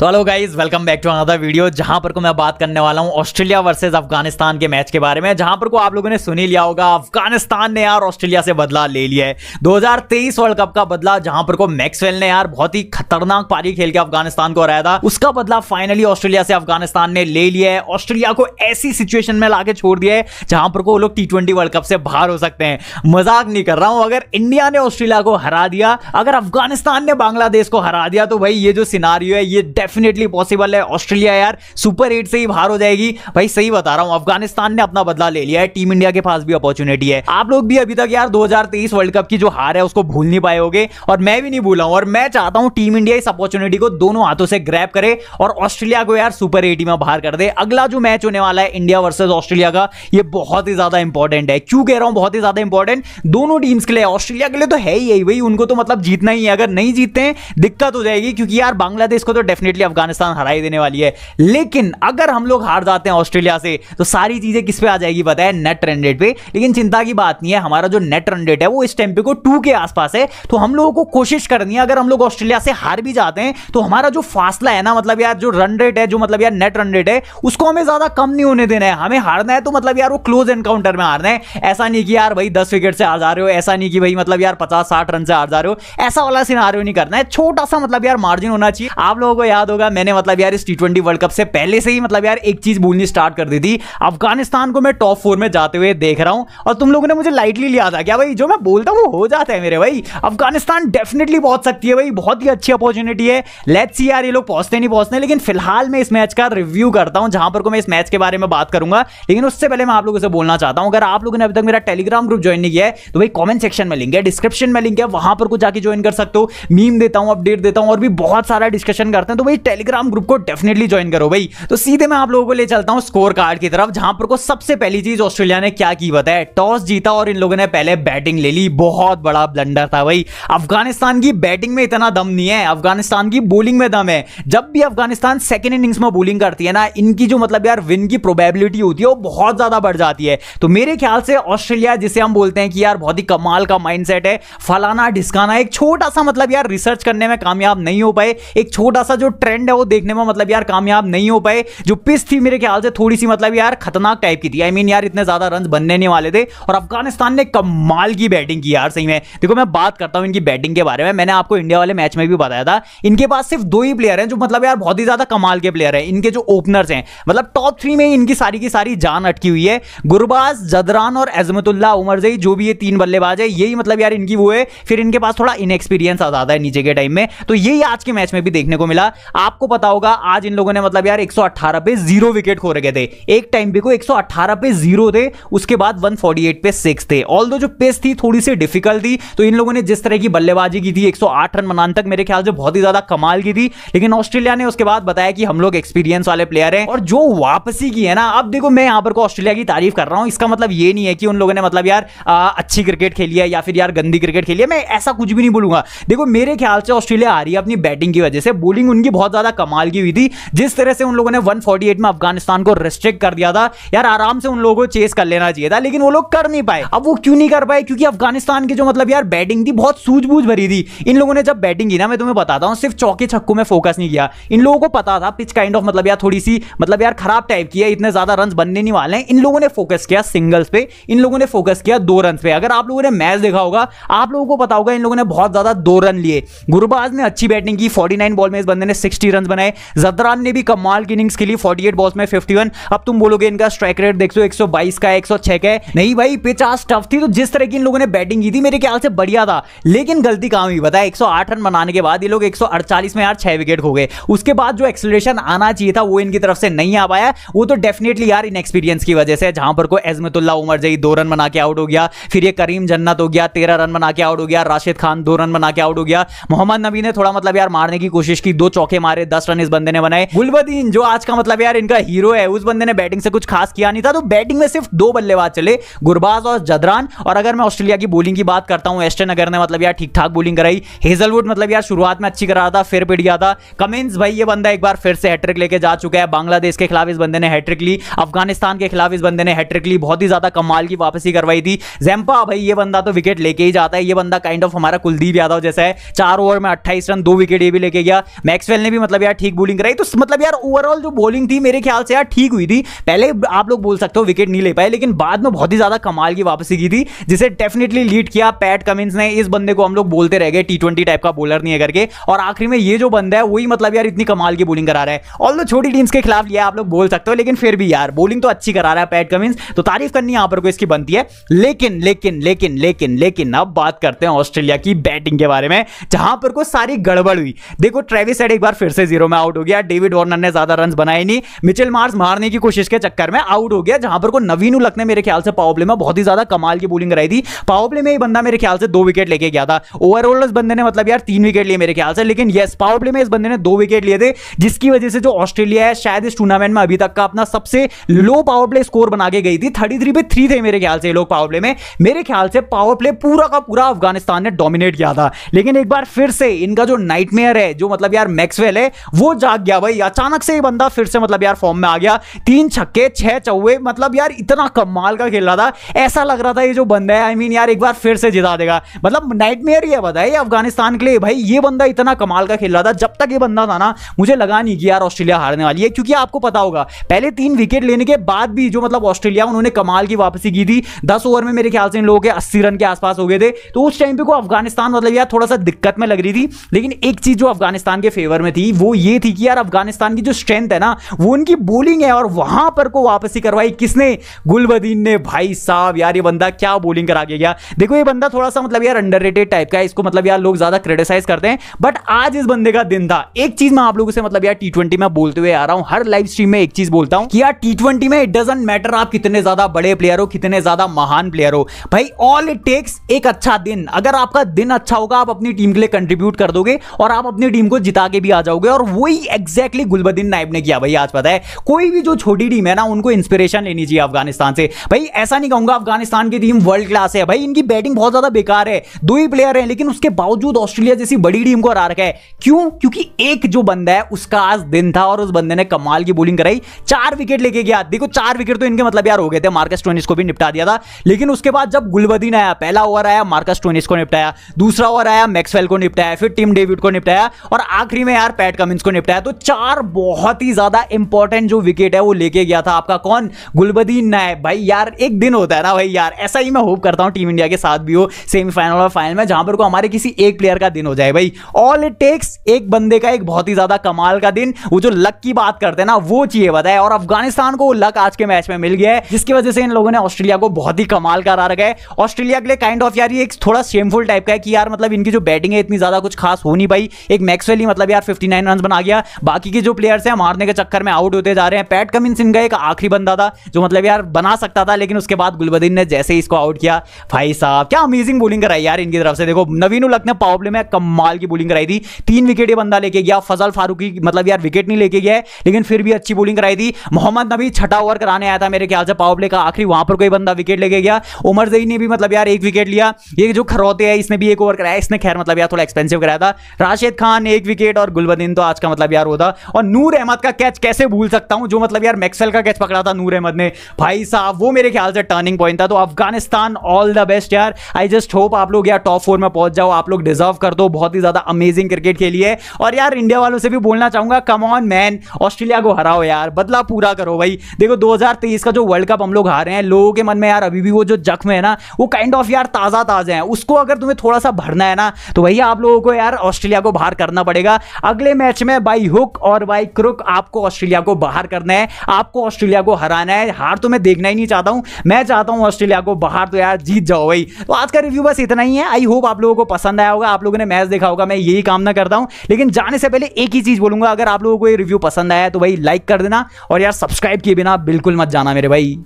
तो hello guys welcome back to another video जहां पर को मैं बात करने वाला हूं ऑस्ट्रेलिया वर्सेस अफगानिस्तान के मैच के बारे में जहां पर को आप लोगों ने सुन ही लिया होगा अफगानिस्तान ने यार ऑस्ट्रेलिया से बदला ले लिया है 2023 वर्ल्ड कप का बदला जहां पर को मैक्सवेल ने यार बहुत ही खतरनाक पारी खेल के अफगानिस्तान को हराया था उसका बदला फाइनली ऑस्ट्रेलिया से अफगानिस्तान ने ले लिया है ऑस्ट्रेलिया को ऐसी सिचुएशन में लाके छोड़ दिया है जहां पर को लोग टी वर्ल्ड कप से बाहर हो सकते हैं मजाक नहीं कर रहा हूं अगर इंडिया ने ऑस्ट्रेलिया को हरा दिया अगर अफगानिस्तान ने बांग्लादेश को हरा दिया तो भाई ये जो सिनारियो है ये डेफिनेटली पॉसिबल है ऑस्ट्रेलिया यार सुपर एट से ही बाहर हो जाएगी भाई सही बता रहा हूँ अफगानिस्तान ने अपना बदला ले लिया है टीम इंडिया के पास भी अपॉर्चुनिटी है आप लोग भी अभी तक यार 2023 वर्ल्ड कप की जो हार है उसको भूल नहीं पाए होगे और मैं भी नहीं भूला हूं और मैं चाहता हूं टीम इंडिया इस अपॉर्चुनिटी को दोनों हाथों से ग्रैप करे और ऑस्ट्रेलिया को यार सुपर एटी में बाहर कर दे अगला जो मैच होने वाला है इंडिया वर्सेज ऑस्ट्रेलिया का ये बहुत ही ज्यादा इंपॉर्टेंट है क्यों कह रहा हूं बहुत ही ज्यादा इंपॉर्टेंट दोनों टीम्स के लिए ऑस्ट्रेलिया के लिए तो है ही है भाई उनको तो मतलब जीतना ही है अगर नहीं जीतते हैं दिक्कत हो जाएगी क्योंकि यार बांग्लादेश को तो डेफिनेटली डेफिनेटली अफगानिस्तान हराई देने वाली है लेकिन अगर हम लोग हार जाते हैं ऑस्ट्रेलिया से तो सारी चीजें किस पे आ जाएगी बताया नेट रन रेट पे लेकिन चिंता की बात नहीं है हमारा जो नेट रन रेट है वो इस टाइम पे को टू के आसपास है तो हम लोगों को कोशिश करनी है अगर हम लोग ऑस्ट्रेलिया से हार भी जाते हैं तो हमारा जो फासला है ना मतलब यार जो रन रेट है जो मतलब यार नेट रन रेट है उसको हमें ज्यादा कम नहीं होने देना है हमें हारना है तो मतलब यार वो क्लोज एनकाउंटर में हारना है ऐसा नहीं कि यार भाई दस विकेट से हार जा रहे हो ऐसा नहीं कि भाई मतलब यार पचास साठ रन से हार जा रहे हो ऐसा वाला सिनारियो नहीं करना है छोटा सा मतलब यार मार्जिन होना चाहिए आप लोगों को याद याद होगा मैंने मतलब यार इस टी ट्वेंटी वर्ल्ड कप से पहले से ही मतलब यार एक चीज बोलनी स्टार्ट कर दी थी अफगानिस्तान को मैं टॉप फोर में जाते हुए देख रहा हूँ और तुम लोगों ने मुझे लाइटली लिया था क्या भाई जो मैं बोलता हूँ वो हो जाता है मेरे भाई अफगानिस्तान डेफिनेटली पहुंच सकती है भाई बहुत ही अच्छी अपॉर्चुनिटी है लेट सी यार ये लोग पहुंचते नहीं पहुंचते लेकिन फिलहाल मैं इस मैच का रिव्यू करता हूँ जहां पर मैं इस मैच के बारे में बात करूंगा लेकिन उससे पहले मैं आप लोगों से बोलना चाहता हूँ अगर आप लोगों ने अभी तक मेरा टेलीग्राम ग्रुप ज्वाइन नहीं किया है तो भाई कॉमेंट सेक्शन में लिंक है डिस्क्रिप्शन में लिंक है वहां पर कुछ जाके ज्वाइन कर सकते हो मीम देता हूँ अपडेट देता हूँ और भी बहुत सारा डिस्कशन करते हैं तो भाई टेलीग्राम ग्रुप को डेफिनेटली ज्वाइन करो भाई तो सीधे मैं आप लोगों को ले चलता हूँ स्कोर कार्ड की तरफ जहां पर को सबसे पहली चीज ऑस्ट्रेलिया ने क्या की बताया टॉस जीता और इन लोगों ने पहले बैटिंग ले ली बहुत बड़ा ब्लंडर था भाई अफगानिस्तान की बैटिंग में इतना दम नहीं है अफगानिस्तान की बोलिंग में दम है जब भी अफगानिस्तान सेकेंड इनिंग्स में बोलिंग करती है ना इनकी जो मतलब यार विन की प्रोबेबिलिटी होती है वो बहुत ज्यादा बढ़ जाती है तो मेरे ख्याल से ऑस्ट्रेलिया जिसे हम बोलते हैं कि यार बहुत ही कमाल का माइंड है फलाना ढिस्काना एक छोटा सा मतलब यार रिसर्च करने में कामयाब नहीं हो पाए एक छोटा सा जो ट्रेंड है वो देखने में मतलब यार कामयाब नहीं हो पाए जो पिस थी मेरे ख्याल से थोड़ी सी मतलब यार खतरनाक टाइप की थी आई I मीन mean, यार इतने ज्यादा रन बनने नहीं वाले थे और अफगानिस्तान ने कमाल की बैटिंग की यार सही में देखो मैं बात करता हूँ इनकी बैटिंग के बारे में मैंने आपको इंडिया वाले मैच में भी बताया था इनके पास सिर्फ दो ही प्लेयर हैं जो मतलब यार बहुत ही ज्यादा कमाल के प्लेयर हैं इनके जो ओपनर्स हैं मतलब टॉप थ्री में इनकी सारी की सारी जान अटकी हुई है गुरबाज जदरान और अजमतुल्ला उमर जई जो भी ये तीन बल्लेबाज है यही मतलब यार इनकी वो है फिर इनके पास थोड़ा इनएक्सपीरियंस आ जाता है नीचे के टाइम में तो यही आज के मैच में भी देखने को मिला आपको पता होगा आज इन लोगों ने मतलब यार 118 पे जीरो विकेट खो रखे थे एक टाइम पे को 118 पे जीरो थे उसके बाद 148 पे सिक्स थे ऑल जो पेस थी थोड़ी सी डिफिकल्ट थी तो इन लोगों ने जिस तरह की बल्लेबाजी की थी 108 रन मनान तक मेरे ख्याल से बहुत ही ज्यादा कमाल की थी लेकिन ऑस्ट्रेलिया ने उसके बाद बताया कि हम लोग एक्सपीरियंस वाले प्लेयर हैं और जो वापसी की है ना अब देखो मैं यहां पर को ऑस्ट्रेलिया की तारीफ कर रहा हूं इसका मतलब ये नहीं है कि उन लोगों ने मतलब यार आ, अच्छी क्रिकेट खेली है या फिर यार गंदी क्रिकेट खेली है मैं ऐसा कुछ भी नहीं बोलूंगा देखो मेरे ख्याल से ऑस्ट्रेलिया आ रही है अपनी बैटिंग की वजह से बोलिंग उनकी बहुत बहुत ज्यादा कमाल की हुई थी जिस तरह से उन लोगों ने 148 में अफगानिस्तान को रिस्ट्रिक्ट कर दिया था यार आराम से उन लोगों को चेस कर लेना चाहिए था लेकिन वो लोग कर नहीं पाए अब वो क्यों नहीं कर पाए क्योंकि अफगानिस्तान की जो मतलब यार बैटिंग थी बहुत सूझबूझ भरी थी इन लोगों ने जब बैटिंग की ना मैं तुम्हें बताता हूँ सिर्फ चौके छक्कों में फोकस नहीं किया इन लोगों को पता था पिच काइंड ऑफ मतलब यार थोड़ी सी मतलब यार खराब टाइप की है इतने ज्यादा रन बनने नहीं वाले हैं इन लोगों ने फोकस किया सिंगल्स पे इन लोगों ने फोकस किया दो रन पे अगर आप लोगों ने मैच देखा होगा आप लोगों को पता होगा इन लोगों ने बहुत ज्यादा दो रन लिए गुरबाज ने अच्छी बैटिंग की 49 बॉल में इस बंदे ने सिक्सटी रन बनाए जदरान ने भी कमाल की इनिंग्स खेली फोर्टी बॉल्स में फिफ्टी अब तुम बोलोगे इनका स्ट्राइक रेट देख सो एक का एक का है नहीं भाई पिच आज टफ थी तो जिस तरह की इन लोगों ने बैटिंग की थी मेरे ख्याल से बढ़िया था लेकिन गलती कहाँ हुई बताया 108 रन बनाने के बाद ये लोग 148 में यार छह विकेट हो गए उसके बाद जो एक्सलेशन आना चाहिए था वो इनकी तरफ से नहीं आ पाया वो तो डेफिनेटली यार इनएक्सपीरियंस की वजह से जहां पर को एजमतुल्ला उमर जई दो रन बना के आउट हो गया फिर ये करीम जन्नत हो गया तेरह रन बना के आउट हो गया राशिद खान दो रन बना के आउट हो गया मोहम्मद नबी ने थोड़ा मतलब यार मारने की कोशिश की दो चौके छक्के मारे दस रन इस बंदे ने बनाए गुलबदीन जो आज का मतलब यार इनका हीरो है उस बंदे ने बैटिंग से कुछ खास किया नहीं था तो बैटिंग में सिर्फ दो बल्लेबाज चले गुरबाज और जदरान और अगर मैं ऑस्ट्रेलिया की बोलिंग की बात करता हूं एस्टन अगर ने मतलब यार ठीक ठाक बोलिंग कराई हेजलवुड मतलब यार शुरुआत में अच्छी करा था फिर पिट गया था कमिंस भाई ये बंदा एक बार फिर से हैट्रिक लेके जा चुका है बांग्लादेश के खिलाफ इस बंदे ने हैट्रिक ली अफगानिस्तान के खिलाफ इस बंदे ने हैट्रिक ली बहुत ही ज्यादा कमाल की वापसी करवाई थी जैम्पा भाई ये बंदा तो विकेट लेके ही जाता है ये बंदा काइंड ऑफ हमारा कुलदीप यादव जैसा है चार ओवर में अट्ठाईस रन दो विकेट ये भी लेके गया मैक्सवेल ने भी मतलब यार ठीक बोलिंग कराई तो मतलब यार ओवरऑल जो बॉलिंग थी मेरे ख्याल से यार ठीक हुई थी पहले आप लोग बोल सकते हो विकेट नहीं ले पाए लेकिन बाद में बहुत ही ज्यादा कमाल की वापसी की थी जिसे डेफिनेटली लीड किया पैट कमिंस ने इस बंदे को हम लोग बोलते रह गए टी टाइप का बॉलर नहीं है करके और आखिरी में ये जो बंदा है वही मतलब यार इतनी कमाल की बोलिंग करा रहा है ऑल छोटी टीम्स के खिलाफ यह आप लोग बोल सकते हो लेकिन फिर भी यार बोलिंग तो अच्छी करा रहा है पैट कमिंस तो तारीफ करनी यहाँ पर कोई इसकी बनती है लेकिन लेकिन लेकिन लेकिन लेकिन अब बात करते हैं ऑस्ट्रेलिया की बैटिंग के बारे में जहां पर कुछ सारी गड़बड़ हुई देखो ट्रेविस एड एक बार फिर से जीरो में आउट हो गया डेविड वार्नर ने ज्यादा रन बनाए नहीं मिचिल मार्स मारने की कोशिश के चक्कर में आउट हो गया जहां पर को नवीन उलक ने मेरे ख्याल से पावर प्ले में बहुत ही ज्यादा कमाल की बोलिंग कराई थी पावर प्ले में ही बंदा मेरे ख्याल से दो विकेट लेके गया था ओवरऑल इस बंदे ने मतलब यार तीन विकेट लिए मेरे ख्याल से लेकिन येस पावर प्ले में इस बंदे ने दो विकेट लिए थे जिसकी वजह से जो ऑस्ट्रेलिया है शायद इस टूर्नामेंट में अभी तक का अपना सबसे लो पावर प्ले स्कोर बना के गई थी थर्टी थ्री पे थ्री थे मेरे ख्याल से लोग पावर प्ले में मेरे ख्याल से पावर प्ले पूरा का पूरा अफगानिस्तान ने डोमिनेट किया था लेकिन एक बार फिर से इनका जो नाइटमेयर है जो मतलब यार मैक्सवेल मैक्सवेल है वो जाग गया भाई अचानक से ये बंदा फिर से मतलब यार फॉर्म में आ गया तीन छक्के छह चौवे मतलब यार इतना कमाल का खेल रहा था ऐसा लग रहा था ये जो बंदा है आई I मीन mean यार एक बार फिर से जिता देगा मतलब नाइटमेयर ही है बताइए अफगानिस्तान के लिए भाई ये बंदा इतना कमाल का खेल रहा था जब तक ये बंदा था ना मुझे लगा नहीं कि यार ऑस्ट्रेलिया हारने वाली है क्योंकि आपको पता होगा पहले तीन विकेट लेने के बाद भी जो मतलब ऑस्ट्रेलिया उन्होंने कमाल की वापसी की थी दस ओवर में मेरे ख्याल से इन लोगों के अस्सी रन के आसपास हो गए थे तो उस टाइम पे को अफगानिस्तान मतलब यार थोड़ा सा दिक्कत में लग रही थी लेकिन एक चीज जो अफगानिस्तान के फेवर में थी वो ये थी कि यार अफगानिस्तान की जो स्ट्रेंथ है ना वो उनकी बोलिंग है और वहां पर को वापसी करवाई किसने गुलबदीन ने भाई साहब यार ये बंदा क्या बोलिंग करा के गया देखो ये बंदा थोड़ा सा मतलब यार अंडर टाइप का है इसको मतलब यार लोग ज्यादा क्रिटिसाइज करते हैं बट आज इस बंदे का दिन था एक चीज मैं आप लोगों से मतलब यार टी में बोलते हुए आ रहा हूं हर लाइव स्ट्रीम में एक चीज बोलता हूं कि यार टी में इट डजेंट मैटर आप कितने ज्यादा बड़े प्लेयर हो कितने ज्यादा महान प्लेयर हो भाई ऑल इट टेक्स एक अच्छा दिन अगर आपका दिन अच्छा होगा आप अपनी टीम के लिए कंट्रीब्यूट कर दोगे और आप अपनी टीम को जिता के भी आ जाओगे और वही एग्जैक्टली गुलबद्दीन नाइब ने किया भाई आज पता है कोई भी जो छोटी टीम है ना उनको इंस्पिरेशन लेनी चाहिए अफगानिस्तान से भाई ऐसा नहीं कहूंगा अफगानिस्तान की टीम वर्ल्ड क्लास है भाई इनकी बैटिंग बहुत ज्यादा बेकार है दो ही प्लेयर है लेकिन उसके बावजूद ऑस्ट्रेलिया जैसी बड़ी टीम को हरा रखा है क्यों क्योंकि एक जो बंदा है उसका आज दिन था और उस बंदे ने कमाल की बोलिंग कराई चार विकेट लेके गया देखो चार विकेट तो इनके मतलब यार हो गए थे मार्कस टोनिस को भी निपटा दिया था लेकिन उसके बाद जब गुलबदीन आया पहला ओवर आया मार्कस टोनिस को निपटाया दूसरा ओवर आया मैक्सवेल को निपटाया फिर टीम डेविड को निपटाया और आखिरी में यार पैट कमिंस को निपटाया तो चार बहुत ही ज्यादा इंपॉर्टेंट जो विकेट है वो लेके गया था आपका कौन गुलबदीन नायब भाई यार एक दिन होता है ना भाई यार ऐसा ही मैं होप करता हूँ टीम इंडिया के साथ भी हो सेमीफाइनल और फाइनल में जहां पर को हमारे किसी एक प्लेयर का दिन हो जाए भाई ऑल इट टेक्स एक बंदे का एक बहुत ही ज्यादा कमाल का दिन वो जो लक की बात करते हैं ना वो चाहिए बताए और अफगानिस्तान को लक आज के मैच में मिल गया है जिसकी वजह से इन लोगों ने ऑस्ट्रेलिया को बहुत ही कमाल करा रखा है ऑस्ट्रेलिया के लिए काइंड ऑफ यार ये एक थोड़ा शेमफुल टाइप का है कि यार मतलब इनकी जो बैटिंग है इतनी ज्यादा कुछ खास हो नहीं भाई एक मैक्सवेली मतलब यार फिफ्टी रन बना गया बाकी के जो प्लेयर्स हैं मारने के चक्कर में आउट होते जा रहे हैं पैट कमिन सिंह का एक आखिरी बंदा था जो मतलब यार बना सकता था लेकिन उसके बाद गुलबदीन ने जैसे ही इसको आउट किया भाई साहब क्या अमेजिंग बोलिंग कराई यार इनकी तरफ से देखो नवीन उलक ने पावर में कमाल की बोलिंग कराई थी तीन विकेट ये बंदा लेके गया फजल फारूकी मतलब यार विकेट नहीं लेके गया लेकिन फिर भी अच्छी बोलिंग कराई थी मोहम्मद नबी छठा ओवर कराने आया था मेरे ख्याल से पावर का आखिरी वहां पर कोई बंदा विकेट लेके गया उमर जई ने भी मतलब यार एक विकेट लिया ये जो खरौते है इसने भी एक ओवर कराया इसने खैर मतलब यार थोड़ा एक्सपेंसिव कराया था राशिद खान एक विकेट और गुल गुलबदीन तो आज का मतलब यार होता और नूर अहमद का कैच कैसे भूल सकता हूं जो मतलब यार मैक्सल का कैच पकड़ा था नूर अहमद ने भाई साहब वो मेरे ख्याल से टर्निंग पॉइंट था तो अफगानिस्तान ऑल द बेस्ट यार आई जस्ट होप आप लोग यार टॉप फोर में पहुंच जाओ आप लोग डिजर्व कर दो बहुत ही ज्यादा अमेजिंग क्रिकेट खेली है और यार इंडिया वालों से भी बोलना चाहूंगा कम ऑन मैन ऑस्ट्रेलिया को हराओ यार बदला पूरा करो भाई देखो 2023 का जो वर्ल्ड कप हम लोग हारे हैं लोगों के मन में यार अभी भी वो जो जख्म है ना वो काइंड ऑफ यार ताज़ा ताज़े हैं उसको अगर तुम्हें थोड़ा सा भरना है ना तो भैया आप लोगों को यार ऑस्ट्रेलिया को बाहर करना पड़ेगा अगले मैच में बाई हुक और बाई क्रुक आपको ऑस्ट्रेलिया को बाहर करना है आपको ऑस्ट्रेलिया को हराना है हार तो मैं देखना ही नहीं चाहता हूं मैं चाहता हूं ऑस्ट्रेलिया को बाहर तो यार जीत जाओ भाई तो आज का रिव्यू बस इतना ही है आई होप आप लोगों को पसंद आया होगा आप लोगों ने मैच देखा होगा मैं यही कामना करता हूं लेकिन जाने से पहले एक ही चीज बोलूंगा अगर आप लोगों को ये रिव्यू पसंद आया तो भाई लाइक कर देना और यार सब्सक्राइब किए बिना बिल्कुल मत जाना मेरे भाई